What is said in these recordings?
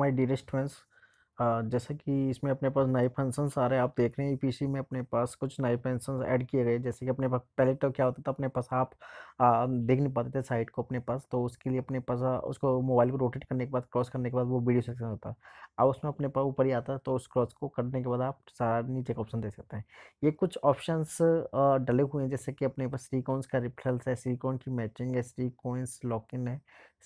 my dearest ones जैसे कि इसमें अपने पास नए फंक्शंस आ रहे हैं आप देख रहे हैं ई में अपने पास कुछ नए फंक्शंस ऐड किए गए जैसे कि अपने पास पहले तो क्या होता था अपने पास आप आ, देख नहीं पाते थे साइट को अपने पास तो उसके लिए अपने पास उसको मोबाइल को रोटेट करने के बाद क्रॉस करने के बाद वो वीडियो सेक्शन होता अब उसमें अपने पास ऊपर ही आता तो उस क्रॉस को करने के बाद आप सारा नीचे का ऑप्शन देख सकते हैं ये कुछ ऑप्शन डले हुए हैं जैसे कि अपने पास सीकोन्स का रिफरल्स है सीकोन की मैचिंग है सीकोइंस लॉक इन है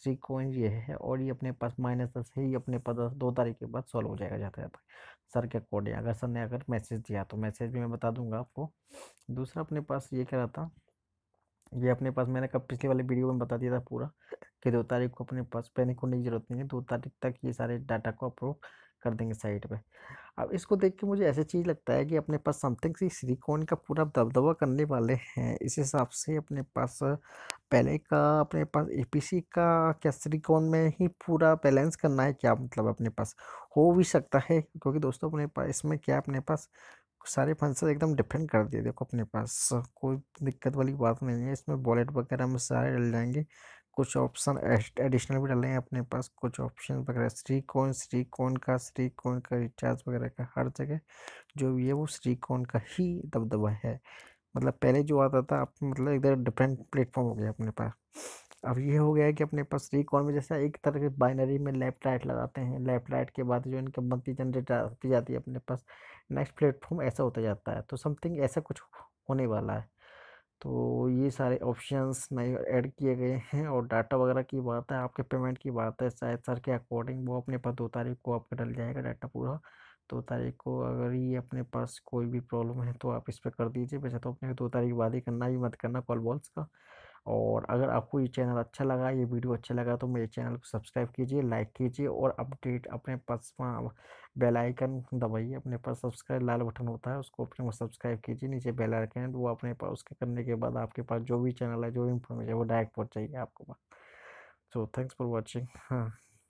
सीकोइंस ये है और ये अपने पास माइनस दस है ये अपने पास दो तारीख के बाद सॉल्व हो जाए जाएगा जाते जाते सर के कोड है अगर सर ने अगर मैसेज दिया तो मैसेज भी मैं बता दूंगा आपको दूसरा अपने पास ये कह रहा था ये अपने पास मैंने कब पिछले वाले वीडियो में बता दिया था पूरा कि दो तारीख को अपने पास पैनिक होने की जरूरत नहीं है दो तारीख तक ये सारे डाटा को अप्रूव कर देंगे साइड पे अब इसको देख के मुझे ऐसी चीज़ लगता है कि अपने पास समथिंग सी सिलिकॉन का पूरा दबदबा करने वाले हैं इस हिसाब से अपने पास पहले का अपने पास एपीसी का क्या सिलिकॉन में ही पूरा बैलेंस करना है क्या मतलब अपने पास हो भी सकता है क्योंकि दोस्तों अपने पास इसमें क्या अपने पास सारे फंक्शन एकदम डिफेंड कर दिए देखो अपने पास कोई दिक्कत वाली बात नहीं है इसमें वॉलेट वगैरह में सारे डल जाएंगे कुछ ऑप्शन एडिशनल भी डाले हैं अपने पास कुछ ऑप्शन वगैरह श्री कौन श्री कौन का श्री कौन का रिचार्ज वगैरह का हर जगह जो भी है वो श्री कौन का ही दबदबा है मतलब पहले जो आता था अब मतलब इधर डिफरेंट प्लेटफॉर्म हो गया अपने पास अब ये हो गया है कि अपने पास श्री कौन में जैसा एक तरह के बाइनरी में लेफ्ट राइट लगाते हैं लेफ्ट राइट के बाद जो इनकम मंथली जनरेट होती जाती है अपने पास नेक्स्ट प्लेटफॉर्म ऐसा होता जाता है तो समथिंग ऐसा कुछ होने वाला है तो ये सारे ऑप्शंस नए ऐड किए गए हैं और डाटा वगैरह की बात है आपके पेमेंट की बात है शायद सर के अकॉर्डिंग वो अपने पास दो तारीख को आपका डल जाएगा डाटा पूरा दो तारीख को अगर ये अपने पास कोई भी प्रॉब्लम है तो आप इस पर कर दीजिए वैसे तो अपने दो तारीख बाद ही करना भी मत करना कॉल बॉल्स का और अगर आपको ये चैनल अच्छा लगा ये वीडियो अच्छा लगा तो मेरे चैनल को सब्सक्राइब कीजिए लाइक कीजिए और अपडेट अपने पास बेल आइकन दबाइए अपने पास सब्सक्राइब लाल बटन होता है उसको अपने पास सब्सक्राइब कीजिए नीचे बेल आइकन है वो अपने पास उसके करने के बाद आपके पास जो भी चैनल है जो भी इंफॉर्मेशन है वो डायरेक्ट पहुँच जाएगी आपको पास सो थैंक्स फॉर वॉचिंग हाँ